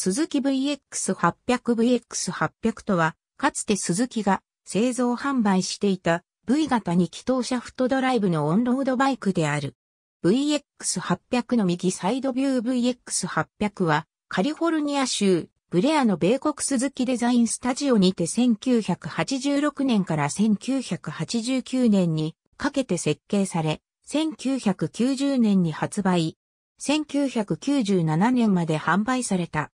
鈴木 VX800VX800 とは、かつて鈴木が製造販売していた V 型に気筒シャフトドライブのオンロードバイクである。VX800 の右サイドビュー VX800 は、カリフォルニア州ブレアの米国鈴木デザインスタジオにて1986年から1989年にかけて設計され、1990年に発売、1997年まで販売された。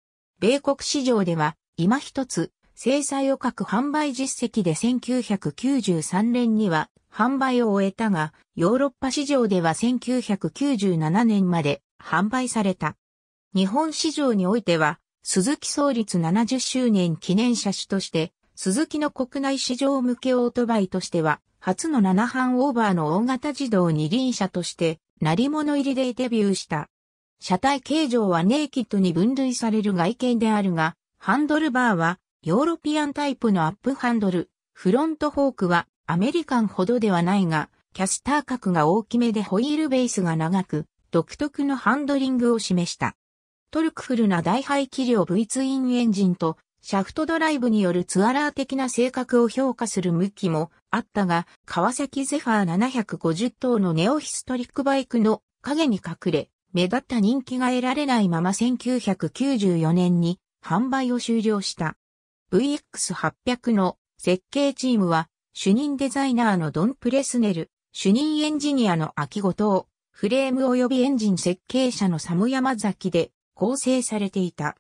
米国市場では、今一つ、制裁をく販売実績で1993年には販売を終えたが、ヨーロッパ市場では1997年まで販売された。日本市場においては、鈴木創立70周年記念車種として、鈴木の国内市場向けオートバイとしては、初の7半オーバーの大型自動二輪車として、成り物入りでデビューした。車体形状はネイキッドに分類される外見であるが、ハンドルバーはヨーロピアンタイプのアップハンドル、フロントフォークはアメリカンほどではないが、キャスター角が大きめでホイールベースが長く、独特のハンドリングを示した。トルクフルな大排気量 V ツインエンジンと、シャフトドライブによるツアラー的な性格を評価する向きもあったが、川崎ゼファー750等のネオヒストリックバイクの影に隠れ、目立った人気が得られないまま1994年に販売を終了した。VX800 の設計チームは主任デザイナーのドン・プレスネル、主任エンジニアの秋と藤、フレーム及びエンジン設計者のサム・山崎で構成されていた。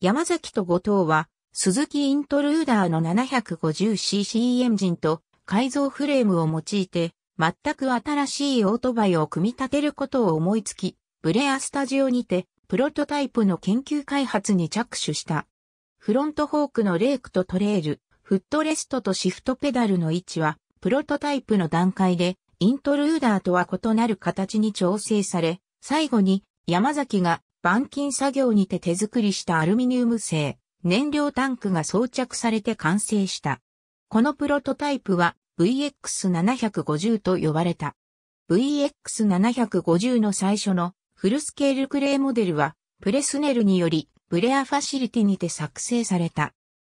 山崎と後藤は、鈴木イントルーダーの 750cc エンジンと改造フレームを用いて、全く新しいオートバイを組み立てることを思いつき、ブレアスタジオにて、プロトタイプの研究開発に着手した。フロントフォークのレークとトレール、フットレストとシフトペダルの位置は、プロトタイプの段階で、イントルーダーとは異なる形に調整され、最後に、山崎が板金作業にて手作りしたアルミニウム製、燃料タンクが装着されて完成した。このプロトタイプは VX750 と呼ばれた。VX750 の最初のフルスケールクレーモデルは、プレスネルにより、ブレアファシリティにて作成された。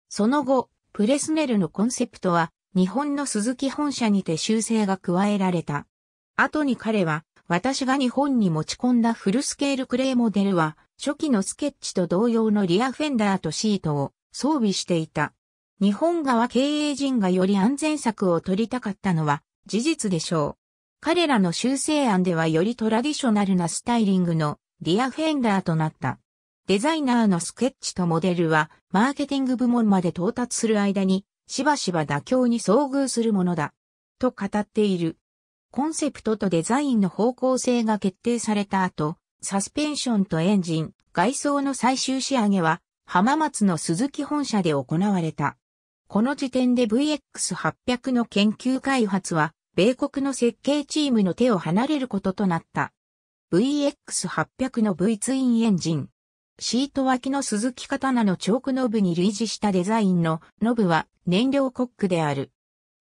その後、プレスネルのコンセプトは、日本の鈴木本社にて修正が加えられた。後に彼は、私が日本に持ち込んだフルスケールクレーモデルは、初期のスケッチと同様のリアフェンダーとシートを装備していた。日本側経営陣がより安全策を取りたかったのは事実でしょう。彼らの修正案ではよりトラディショナルなスタイリングのディアフェンダーとなった。デザイナーのスケッチとモデルはマーケティング部門まで到達する間にしばしば妥協に遭遇するものだ。と語っている。コンセプトとデザインの方向性が決定された後、サスペンションとエンジン、外装の最終仕上げは浜松の鈴木本社で行われた。この時点で VX800 の研究開発は米国の設計チームの手を離れることとなった。VX800 の V ツインエンジン。シート脇の鈴木刀のチョークノブに類似したデザインのノブは燃料コックである。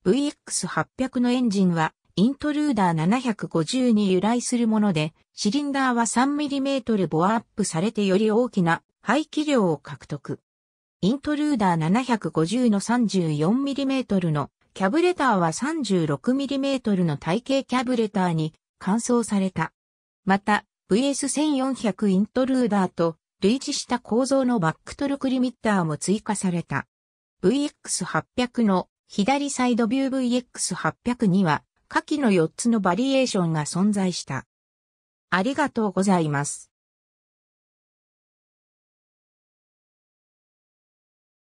VX800 のエンジンはイントルーダー750に由来するもので、シリンダーは 3mm ボアアップされてより大きな排気量を獲得。イントルーダー750の 34mm のキャブレターは 36mm の体型キャブレターに換装された。また、VS1400 イントルーダーと類似した構造のバックトルクリミッターも追加された。VX800 の左サイドビュー VX800 には下記の4つのバリエーションが存在した。ありがとうございます。